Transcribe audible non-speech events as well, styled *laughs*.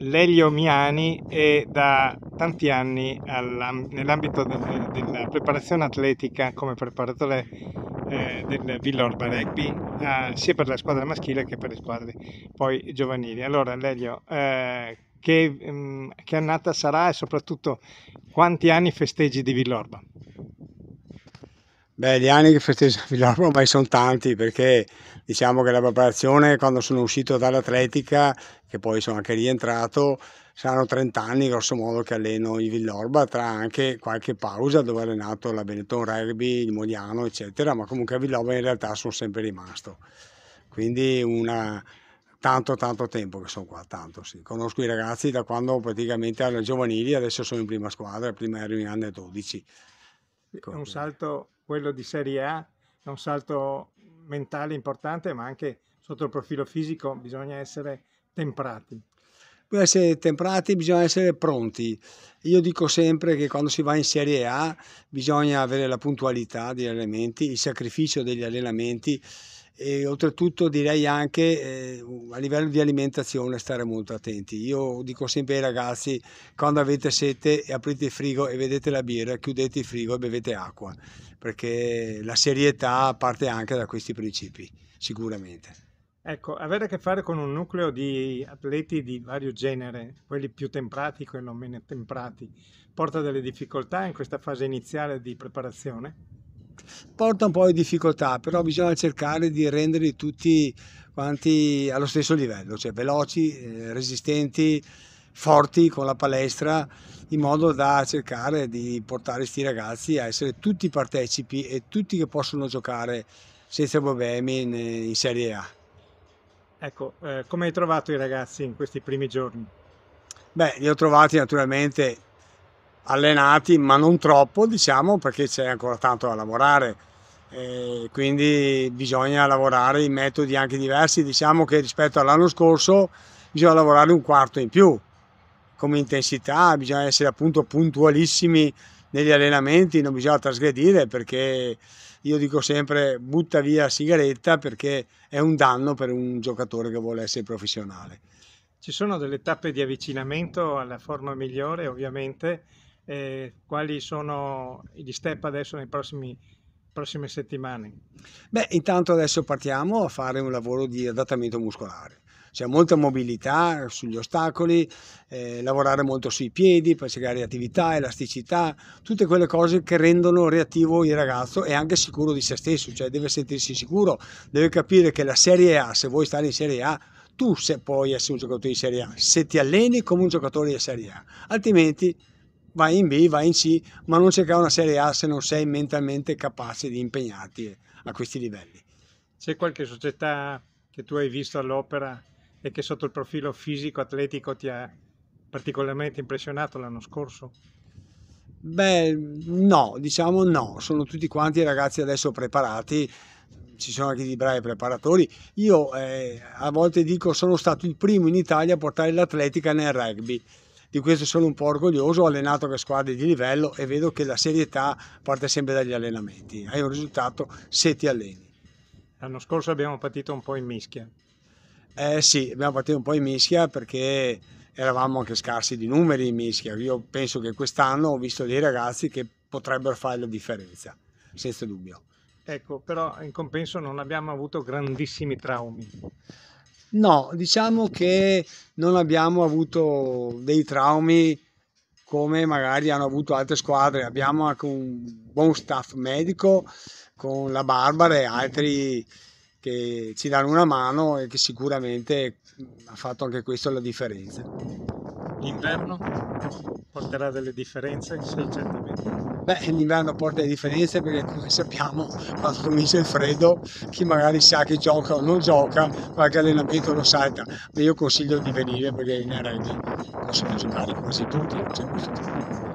Lelio Miani è da tanti anni nell'ambito del, della preparazione atletica come preparatore eh, del Villorba Rugby, eh, sia per la squadra maschile che per le squadre poi giovanili. Allora Lelio, eh, che, mh, mm, che annata sarà e soprattutto quanti anni festeggi di Villorba? Beh, gli anni che festeggio *laughs* a Filippo ormai sono tanti perché diciamo che la preparazione quando sono uscito dall'atletica, che poi sono anche rientrato, saranno 30 anni grosso modo che alleno il Villorba, tra anche qualche pausa dove ho allenato la Benetton Rugby, il Modiano, eccetera, ma comunque a Villorba in realtà sono sempre rimasto. Quindi una, tanto tanto tempo che sono qua, tanto sì. Conosco i ragazzi da quando praticamente alle giovanili, adesso sono in prima squadra, prima ero in anni 12. Ecco. È un salto, quello di Serie A, è un salto mentale importante, ma anche sotto il profilo fisico bisogna essere temprati. Bisogna essere temprati, bisogna essere pronti. Io dico sempre che quando si va in Serie A bisogna avere la puntualità degli allenamenti, il sacrificio degli allenamenti e oltretutto direi anche eh, a livello di alimentazione stare molto attenti. Io dico sempre ai ragazzi quando avete sete aprite il frigo e vedete la birra, chiudete il frigo e bevete acqua, perché la serietà parte anche da questi principi, sicuramente. Ecco, avere a che fare con un nucleo di atleti di vario genere, quelli più temprati, e quelli meno temprati, porta delle difficoltà in questa fase iniziale di preparazione? porta un po' di difficoltà, però bisogna cercare di renderli tutti quanti allo stesso livello, cioè veloci, eh, resistenti, forti con la palestra, in modo da cercare di portare questi ragazzi a essere tutti partecipi e tutti che possono giocare senza problemi in, in Serie A. Ecco, eh, come hai trovato i ragazzi in questi primi giorni? Beh, li ho trovati naturalmente allenati, ma non troppo, diciamo, perché c'è ancora tanto da lavorare. E quindi bisogna lavorare in metodi anche diversi. Diciamo che rispetto all'anno scorso bisogna lavorare un quarto in più come intensità, bisogna essere appunto puntualissimi negli allenamenti, non bisogna trasgredire perché io dico sempre butta via la sigaretta perché è un danno per un giocatore che vuole essere professionale. Ci sono delle tappe di avvicinamento alla forma migliore, ovviamente, eh, quali sono gli step adesso nei prossimi prossime settimane? Beh, intanto adesso partiamo a fare un lavoro di adattamento muscolare. C'è molta mobilità sugli ostacoli, eh, lavorare molto sui piedi per cercare attività, elasticità, tutte quelle cose che rendono reattivo il ragazzo e anche sicuro di se stesso, cioè deve sentirsi sicuro, deve capire che la Serie A, se vuoi stare in Serie A, tu puoi essere un giocatore di Serie A, se ti alleni come un giocatore di Serie A, altrimenti vai in B, vai in C, ma non cercare una Serie A se non sei mentalmente capace di impegnarti a questi livelli. C'è qualche società che tu hai visto all'opera e che sotto il profilo fisico-atletico ti ha particolarmente impressionato l'anno scorso? Beh, no, diciamo no, sono tutti quanti ragazzi adesso preparati, ci sono anche dei bravi preparatori. Io eh, a volte dico sono stato il primo in Italia a portare l'atletica nel rugby di questo sono un po' orgoglioso, ho allenato anche squadre di livello e vedo che la serietà parte sempre dagli allenamenti, hai un risultato se ti alleni. L'anno scorso abbiamo partito un po' in mischia. Eh sì, abbiamo partito un po' in mischia perché eravamo anche scarsi di numeri in mischia, io penso che quest'anno ho visto dei ragazzi che potrebbero fare la differenza, senza dubbio. Ecco, però in compenso non abbiamo avuto grandissimi traumi. No, diciamo che non abbiamo avuto dei traumi come magari hanno avuto altre squadre. Abbiamo anche un buon staff medico con la Barbara e altri che ci danno una mano e che sicuramente ha fatto anche questo la differenza. L'inverno porterà delle differenze? Sì, certamente. Beh, l'inverno porta delle differenze perché come sappiamo quando comincia il freddo chi magari sa che gioca o non gioca qualche allenamento lo salta. Ma io consiglio di venire perché in RD possono giocare quasi tutti. Cioè,